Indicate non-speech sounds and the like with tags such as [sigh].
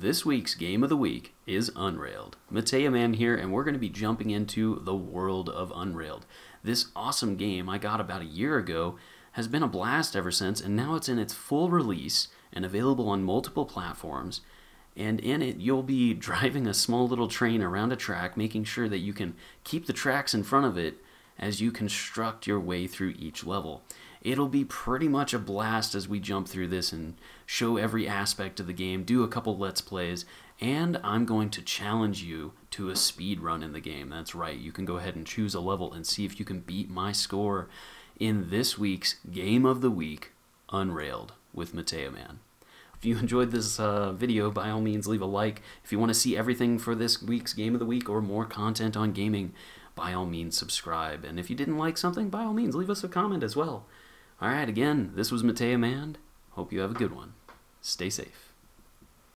This week's game of the week is Unrailed. Matea Man here, and we're going to be jumping into the world of Unrailed. This awesome game I got about a year ago has been a blast ever since, and now it's in its full release and available on multiple platforms. And in it, you'll be [laughs] driving a small little train around a track, making sure that you can keep the tracks in front of it as you construct your way through each level. It'll be pretty much a blast as we jump through this and show every aspect of the game, do a couple Let's Plays, and I'm going to challenge you to a speed run in the game. That's right, you can go ahead and choose a level and see if you can beat my score in this week's Game of the Week, Unrailed, with Mateo Man. If you [laughs] enjoyed this uh, video, by all means leave a like. If you want to see everything for this week's Game of the Week or more content on gaming, by all means subscribe. And if you didn't like something, by all means leave us a comment as well. All right, again, this was Matea Mand. Hope you have a good one. Stay safe.